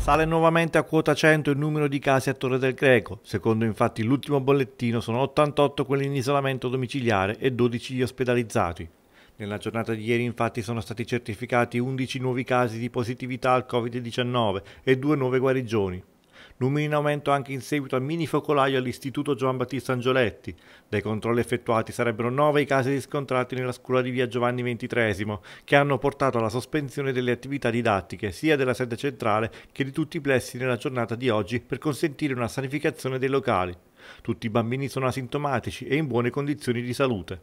Sale nuovamente a quota 100 il numero di casi a Torre del Greco, secondo infatti l'ultimo bollettino sono 88 quelli in isolamento domiciliare e 12 gli ospedalizzati. Nella giornata di ieri infatti sono stati certificati 11 nuovi casi di positività al Covid-19 e 2 nuove guarigioni numeri in aumento anche in seguito al mini focolaio all'Istituto Giovan Battista Angioletti. Dai controlli effettuati sarebbero nove i casi riscontrati nella scuola di via Giovanni XXIII, che hanno portato alla sospensione delle attività didattiche sia della sede centrale che di tutti i plessi nella giornata di oggi per consentire una sanificazione dei locali. Tutti i bambini sono asintomatici e in buone condizioni di salute.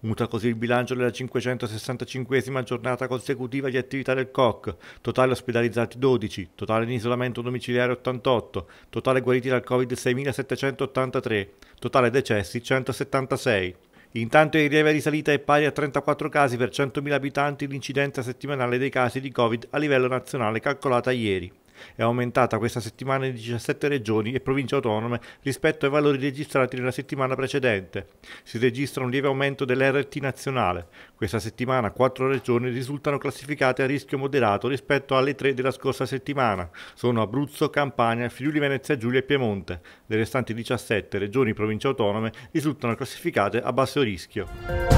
Muta così il bilancio della 565 giornata consecutiva di attività del COC, totale ospedalizzati 12, totale in isolamento domiciliare 88, totale guariti dal Covid 6783, totale decessi 176. Intanto il in di salita è pari a 34 casi per 100.000 abitanti l'incidenza settimanale dei casi di Covid a livello nazionale calcolata ieri è aumentata questa settimana in 17 regioni e province autonome rispetto ai valori registrati nella settimana precedente. Si registra un lieve aumento dell'RT nazionale. Questa settimana 4 regioni risultano classificate a rischio moderato rispetto alle 3 della scorsa settimana. Sono Abruzzo, Campania, Friuli Venezia Giulia e Piemonte. Le restanti 17 regioni e province autonome risultano classificate a basso rischio.